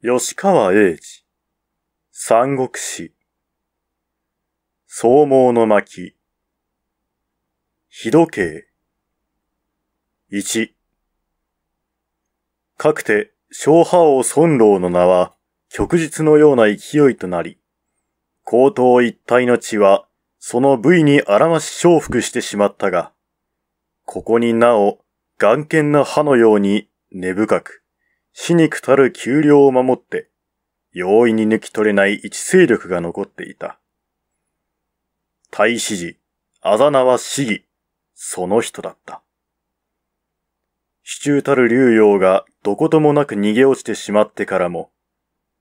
吉川英治、三国志、総毛の巻、日時計、一、かくて、昭波王孫老の名は、旭日のような勢いとなり、江東一帯の地は、その部位にあらまし承服してしまったが、ここになお、眼見な歯のように根深く、死肉たる丘陵を守って、容易に抜き取れない一勢力が残っていた。大使時、あざ名は死議、その人だった。死中たる竜陽がどこともなく逃げ落ちてしまってからも、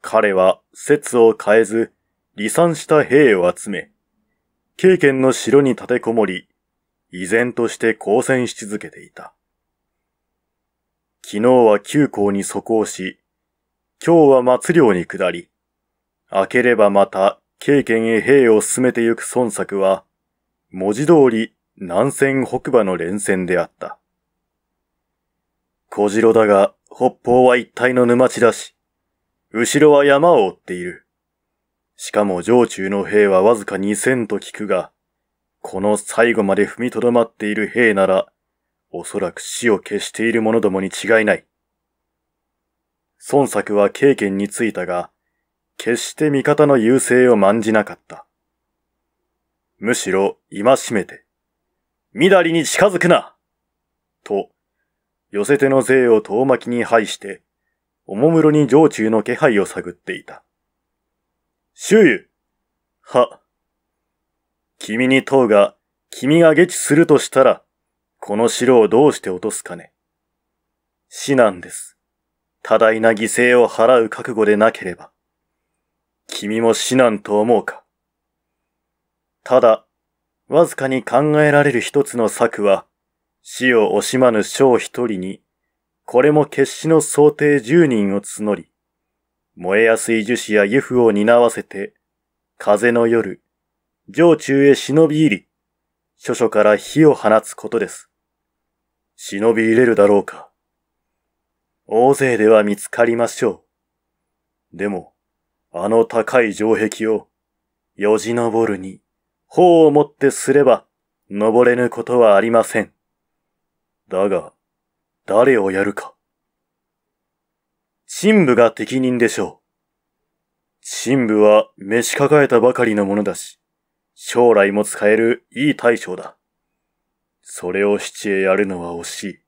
彼は説を変えず、離散した兵を集め、経験の城に立てこもり、依然として交戦し続けていた。昨日は旧校に疎行し、今日は末領に下り、明ければまた経験へ兵を進めてゆく孫作は、文字通り南線北馬の連戦であった。小城だが北方は一体の沼地だし、後ろは山を追っている。しかも上中の兵はわずか二千と聞くが、この最後まで踏みとどまっている兵なら、おそらく死を消している者どもに違いない。孫作は経験についたが、決して味方の優勢を満じなかった。むしろ、戒めて、みだりに近づくなと、寄せ手の税を遠巻きに配して、おもむろに城中の気配を探っていた。周遊は、君に問うが、君が下知するとしたら、この城をどうして落とすかね。死なんです。多大な犠牲を払う覚悟でなければ。君も死なんと思うか。ただ、わずかに考えられる一つの策は、死を惜しまぬ将一人に、これも決死の想定十人を募り、燃えやすい樹脂や油布を担わせて、風の夜、城中へ忍び入り、諸所から火を放つことです。忍び入れるだろうか。大勢では見つかりましょう。でも、あの高い城壁を、よじ登るに、頬を持ってすれば、登れぬことはありません。だが、誰をやるか。陳部が適任でしょう。陳部は召し抱えたばかりのものだし、将来も使えるいい大将だ。それを七へやるのは惜しい。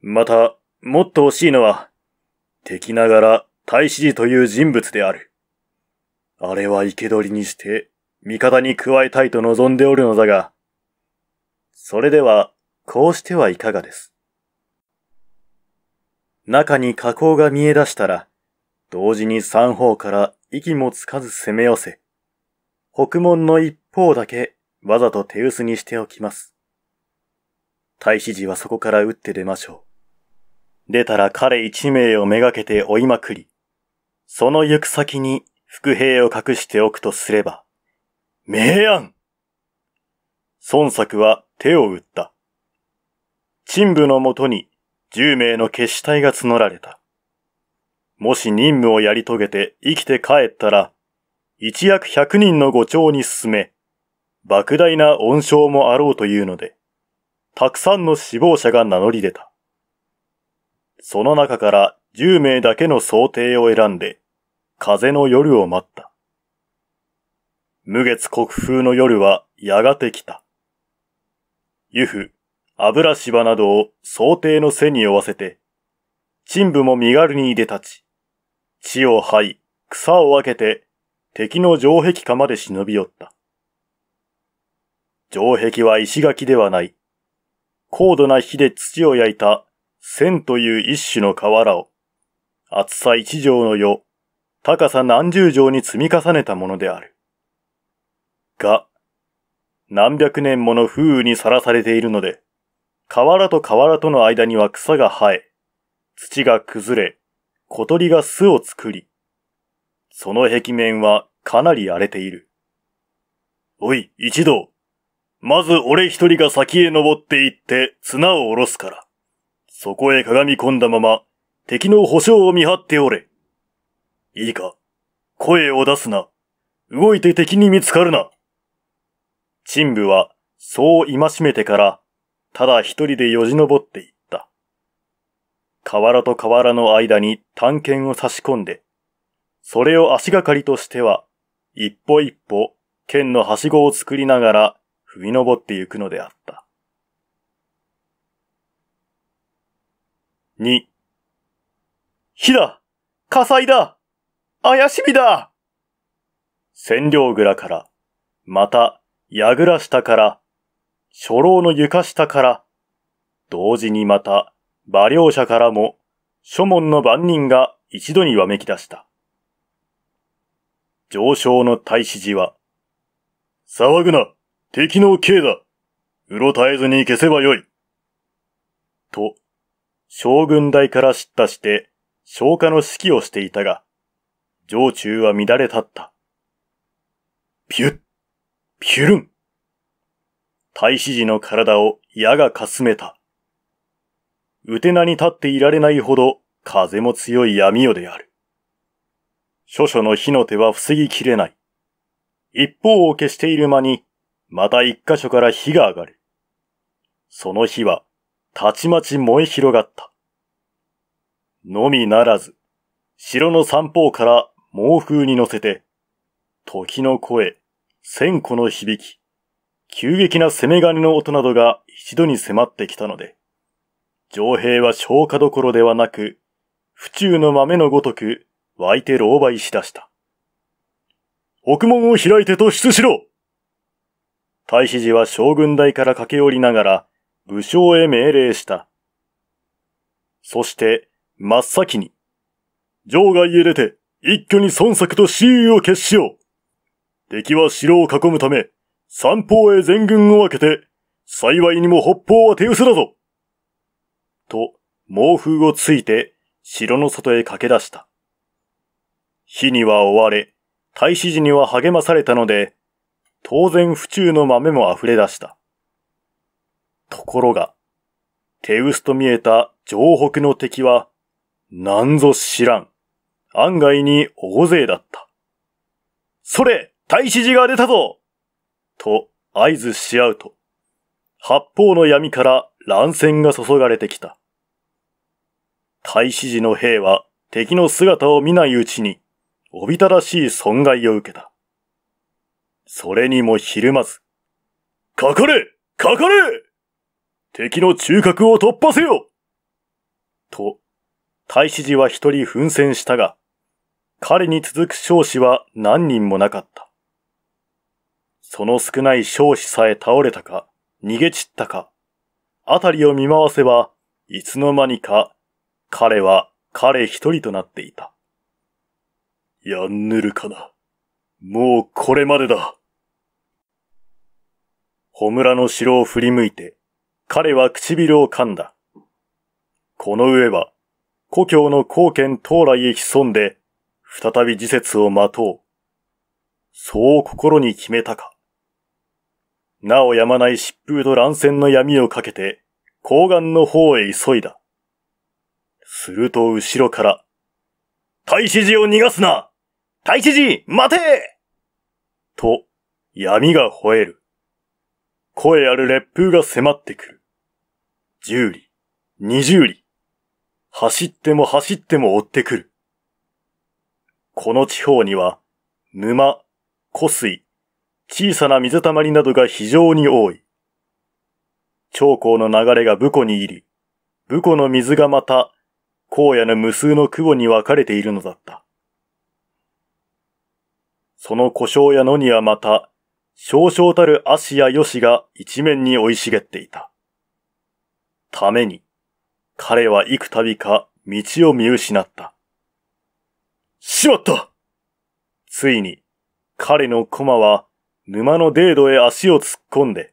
また、もっと惜しいのは、敵ながら大使という人物である。あれは生け捕りにして、味方に加えたいと望んでおるのだが、それでは、こうしてはいかがです。中に火口が見え出したら、同時に三方から息もつかず攻め寄せ、北門の一方だけわざと手薄にしておきます。太子寺はそこから打って出ましょう。出たら彼一名をめがけて追いまくり、その行く先に伏兵を隠しておくとすれば、明暗孫作は手を打った。陳部のもとに十名の決死隊が募られた。もし任務をやり遂げて生きて帰ったら、一躍百人の五長に進め、莫大な恩賞もあろうというので、たくさんの死亡者が名乗り出た。その中から10名だけの想定を選んで、風の夜を待った。無月国風の夜はやがて来た。湯布、油芝などを想定の背に負わせて、陳部も身軽に出立ち、地を這い、草を分けて、敵の城壁下まで忍び寄った。城壁は石垣ではない。高度な火で土を焼いた、千という一種の瓦を、厚さ一畳の世、高さ何十畳に積み重ねたものである。が、何百年もの風雨にさらされているので、瓦と瓦との間には草が生え、土が崩れ、小鳥が巣を作り、その壁面はかなり荒れている。おい、一同、まず俺一人が先へ登って行って綱を下ろすから。そこへ鏡込んだまま敵の保証を見張っておれ。いいか、声を出すな。動いて敵に見つかるな。陳部はそう戒めてから、ただ一人でよじ登っていった。河原と河原の間に探検を差し込んで、それを足がかりとしては、一歩一歩、剣のはしごを作りながら踏み登ってゆくのであった。に火だ火災だ怪しみだ占領蔵から、また、ら下から、初老の床下から、同時にまた、馬両者からも、諸門の番人が一度にわめき出した。上昇の大使寺は、騒ぐな敵の刑だ。うろたえずに消せばよい。と、将軍代から叱咤して、消火の指揮をしていたが、上中は乱れ立った。ピュッ、ピュルン。大使時の体を矢がかすめた。うてなに立っていられないほど風も強い闇夜である。諸々の火の手は防ぎきれない。一方を消している間にまた一箇所から火が上がる。その火はたちまち燃え広がった。のみならず、城の三方から猛風に乗せて、時の声、千個の響き、急激な攻め金の音などが一度に迫ってきたので、上兵は消化どころではなく、府中の豆のごとく湧いて狼狽しだした。北門を開いて突出しろ太子寺は将軍台から駆け寄りながら、武将へ命令した。そして、真っ先に、城外へ出て、一挙に孫作と雌雄を決しよう。敵は城を囲むため、三方へ全軍を分けて、幸いにも北方は手薄だぞと、猛風をついて、城の外へ駆け出した。火には追われ、太子寺には励まされたので、当然府中の豆も溢れ出した。ところが、手薄と見えた城北の敵は、なんぞ知らん。案外に大勢だった。それ大使寺が出たぞと合図し合うと、八方の闇から乱戦が注がれてきた。大使寺の兵は敵の姿を見ないうちに、おびただしい損害を受けた。それにもひるまず。かかれかかれ敵の中核を突破せよと、大使寺は一人奮戦したが、彼に続く少子は何人もなかった。その少ない少子さえ倒れたか、逃げ散ったか、あたりを見回せば、いつの間にか、彼は彼一人となっていた。やんぬるかな。もうこれまでだ。小村の城を振り向いて、彼は唇を噛んだ。この上は、故郷の貢献到来へ潜んで、再び時節を待とう。そう心に決めたか。なおやまない疾風と乱戦の闇をかけて、高岸の方へ急いだ。すると後ろから、大使寺を逃がすな大使寺待てと、闇が吠える。声ある烈風が迫ってくる。十里、二十里。走っても走っても追ってくる。この地方には、沼、湖水、小さな水たまりなどが非常に多い。長江の流れが武庫に入り、武庫の水がまた、荒野の無数の雲に分かれているのだった。その故障や野にはまた、少々たる足やヨしが一面に生い茂っていた。ために、彼は幾度か道を見失った。しまったついに、彼の駒は沼のデードへ足を突っ込んで、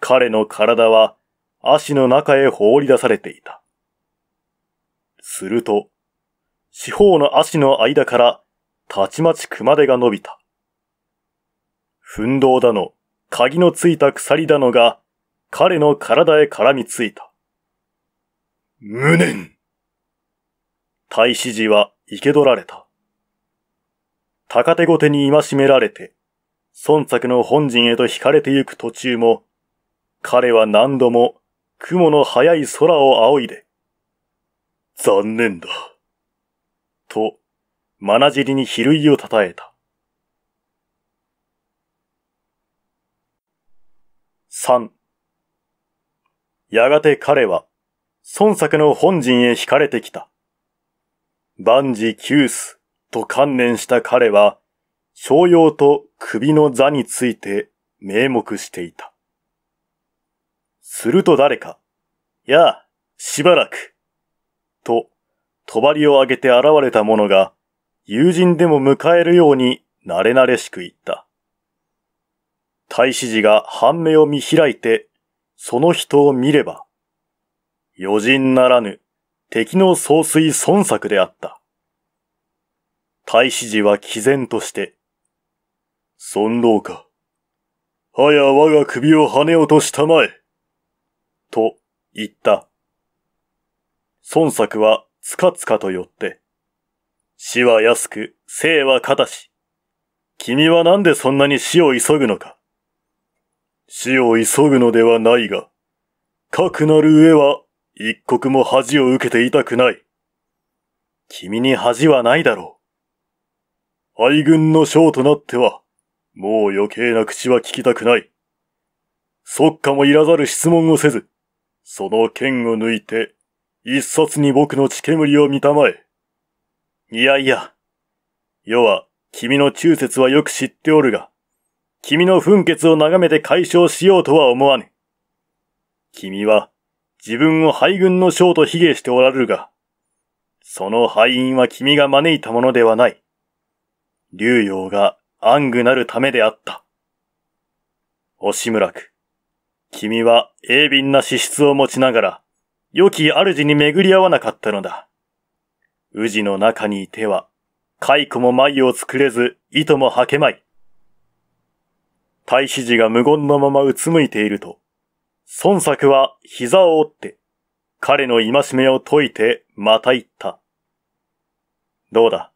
彼の体は足の中へ放り出されていた。すると、四方の足の間からたちまち熊手が伸びた。奮闘だの、鍵のついた鎖だのが、彼の体へ絡みついた。無念大使寺は生け捕られた。高手ごてに戒められて、孫作の本陣へと惹かれてゆく途中も、彼は何度も雲の早い空を仰いで、残念だ。と、まなじりに比類をたえた。3やがて彼は孫作の本陣へ惹かれてきた。万事休すと観念した彼は商用と首の座について名目していた。すると誰か、やあ、しばらく、と、帳を上げて現れた者が、友人でも迎えるように、なれなれしく言った。太子寺が半目を見開いて、その人を見れば、余人ならぬ敵の総帥孫作であった。太子寺は毅然として、孫老か、はや我が首を跳ね落としたまえ、と言った。孫作はつかつかと寄って、死は安く、生は片し。君はなんでそんなに死を急ぐのか死を急ぐのではないが、かくなる上は一刻も恥を受けていたくない。君に恥はないだろう。愛軍の将となっては、もう余計な口は聞きたくない。即下もいらざる質問をせず、その剣を抜いて、一冊に僕の血煙を見たまえ。いやいや、世は君の忠説はよく知っておるが、君の噴血を眺めて解消しようとは思わぬ。君は自分を敗軍の将と卑下しておられるが、その敗因は君が招いたものではない。竜陽が暗愚なるためであった。押らく、君は鋭敏な資質を持ちながら、良き主に巡り合わなかったのだ。宇治の中にいては、蚕も舞を作れず、糸も吐けまい。太子寺が無言のままうつむいていると、孫作は膝を折って、彼の戒めを解いてまた言った。どうだ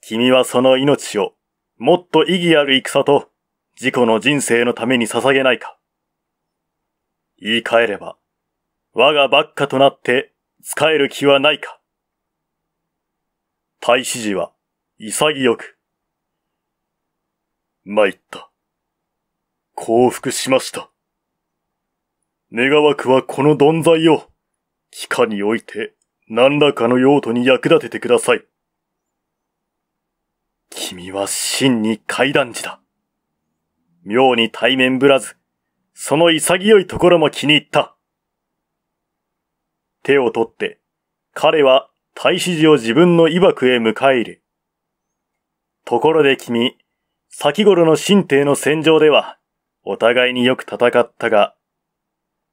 君はその命を、もっと意義ある戦と、自己の人生のために捧げないか言い換えれば、我がばっかとなって使える気はないか太子寺は潔く、参った。降伏しました。願わくはこの存在を、帰化において何らかの用途に役立ててください。君は真に階段児だ。妙に対面ぶらず、その潔いところも気に入った。手を取って、彼は大使寺を自分の威爆へ迎え入れ。ところで君、先頃の神帝の戦場では、お互いによく戦ったが、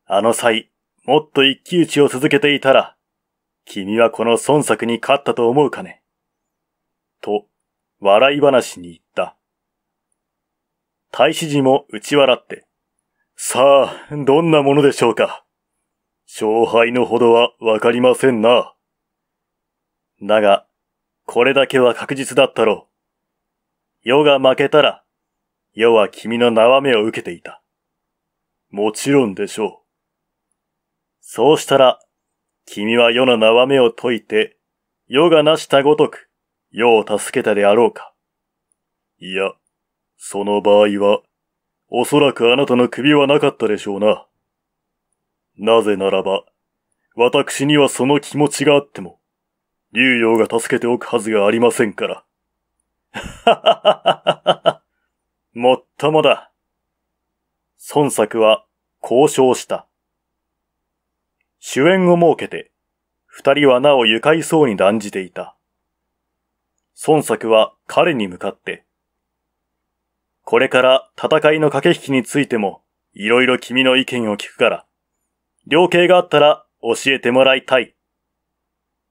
あの際、もっと一騎打ちを続けていたら、君はこの孫作に勝ったと思うかね。と、笑い話に言った。太使時も打ち笑って、さあ、どんなものでしょうか。勝敗のほどはわかりませんな。だが、これだけは確実だったろう。世が負けたら、世は君の縄目を受けていた。もちろんでしょう。そうしたら、君は世の縄目を解いて、世が成したごとく、世を助けたであろうか。いや、その場合は、おそらくあなたの首はなかったでしょうな。なぜならば、私にはその気持ちがあっても、竜陽が助けておくはずがありませんから。ははははは。もっともだ。孫作は交渉した。主演を設けて、二人はなお愉快そうに断じていた。孫作は彼に向かって、これから戦いの駆け引きについても、いろいろ君の意見を聞くから、量刑があったら教えてもらいたい。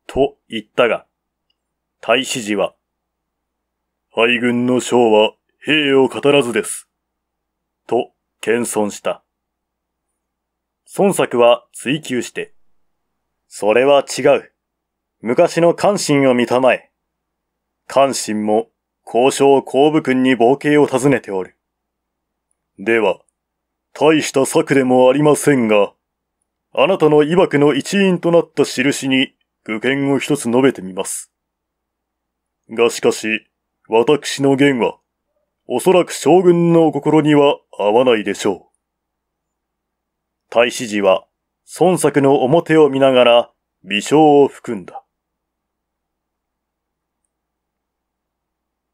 と言ったが、大使時は、敗軍の将は兵を語らずです。と、謙遜した。孫作は追求して、それは違う。昔の関心を見たまえ。関心も交渉公部君に冒険を尋ねておる。では、大した策でもありませんが、あなたの曰くの一員となった印に具見を一つ述べてみます。がしかし、私の言は、おそらく将軍のお心には合わないでしょう。太子寺は、孫作の表を見ながら、微笑を含んだ。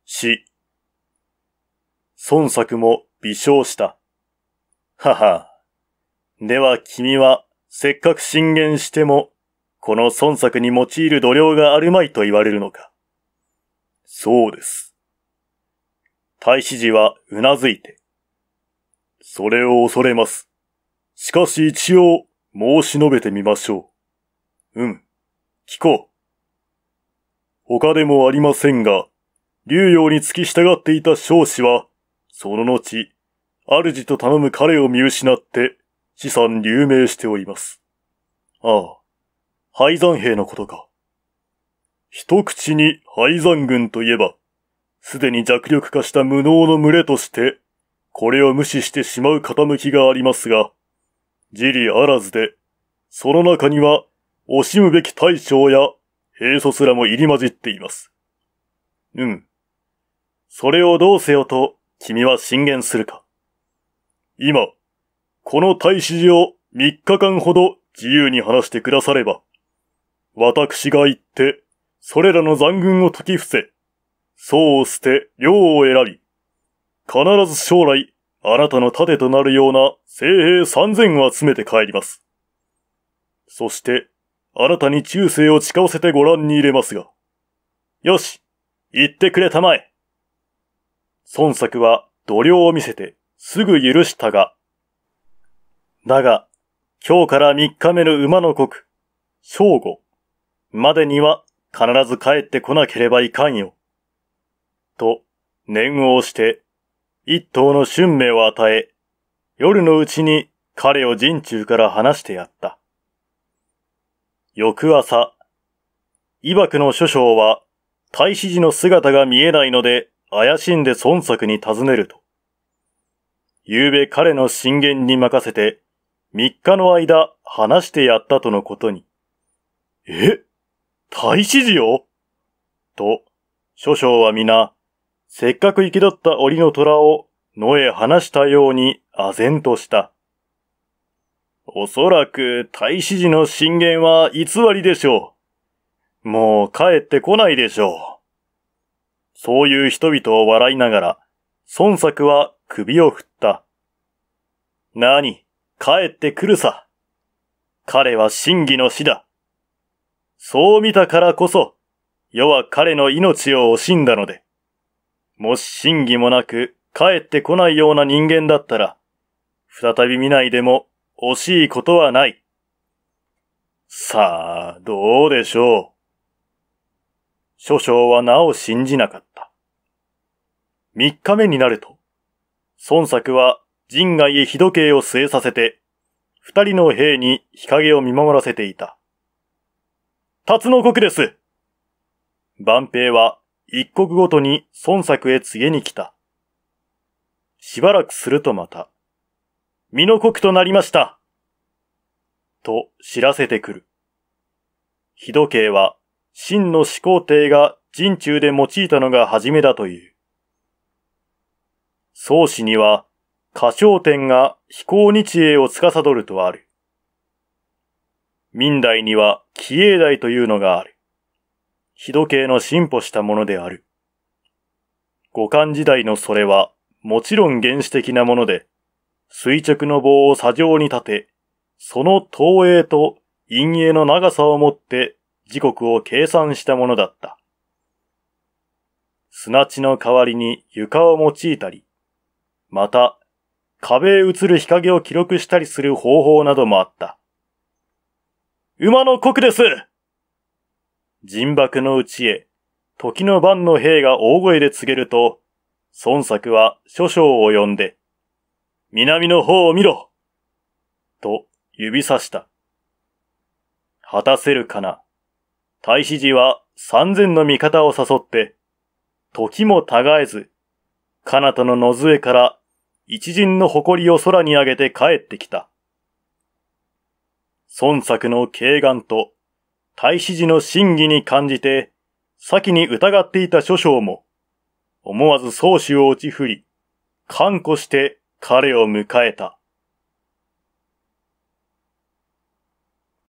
死。孫作も微笑した。はは。では君は、せっかく進言しても、この孫作に用いる度量があるまいと言われるのか。そうです。太子寺はうなずいて。それを恐れます。しかし一応申し述べてみましょう。うん。聞こう。他でもありませんが、竜陽に付き従っていた少子は、その後、主と頼む彼を見失って、資産流命しております。ああ、廃山兵のことか。一口に廃山軍といえば、すでに弱力化した無能の群れとして、これを無視してしまう傾きがありますが、自利あらずで、その中には、惜しむべき大将や兵祖すらも入り混じっています。うん。それをどうせよと君は進言するか。今、この大使寺を3日間ほど自由に話してくだされば、私が行って、それらの残軍を解き伏せ、そう捨て量を選び、必ず将来、あなたの盾となるような精兵三千を集めて帰ります。そして、あなたに忠誠を誓わせてご覧に入れますが。よし、言ってくれたまえ。孫作は度量を見せてすぐ許したが。だが、今日から三日目の馬の国、正午までには必ず帰ってこなければいかんよ。と念を押して、一頭の春明を与え、夜のうちに彼を陣中から話してやった。翌朝、伊爆の諸将は、大使時の姿が見えないので、怪しんで孫作に尋ねると。夕べ彼の進言に任せて、三日の間話してやったとのことに。え大使時よと、諸将は皆、せっかく行きだった檻の虎を野へ放したように唖然とした。おそらく大使時の進言は偽りでしょう。もう帰ってこないでしょう。そういう人々を笑いながら、孫作は首を振った。なに、帰ってくるさ。彼は真偽の死だ。そう見たからこそ、世は彼の命を惜しんだので。もし真偽もなく帰ってこないような人間だったら、再び見ないでも惜しいことはない。さあ、どうでしょう。諸将はなお信じなかった。三日目になると、孫作は陣外へ日時計を据えさせて、二人の兵に日陰を見守らせていた。辰の国です万平は一刻ごとに孫作へ告げに来た。しばらくするとまた、身の国となりました。と知らせてくる。日時計は、真の始皇帝が陣中で用いたのが初めだという。宗氏には、歌唱天が飛行日英を司るとある。明代には、紀英代というのがある。日時計の進歩したものである。五感時代のそれは、もちろん原始的なもので、垂直の棒を砂上に立て、その投影と陰影の長さをもって時刻を計算したものだった。砂地の代わりに床を用いたり、また、壁へ映る日陰を記録したりする方法などもあった。馬の国です人幕のうちへ、時の番の兵が大声で告げると、孫作は諸将を呼んで、南の方を見ろと指さした。果たせるかな。大使寺は三千の味方を誘って、時も違えず、彼方の野杖から一陣の誇りを空に上げて帰ってきた。孫作の慶願と大使寺の真偽に感じて、先に疑っていた諸将も、思わず宗主を打ち振り、看護して彼を迎えた。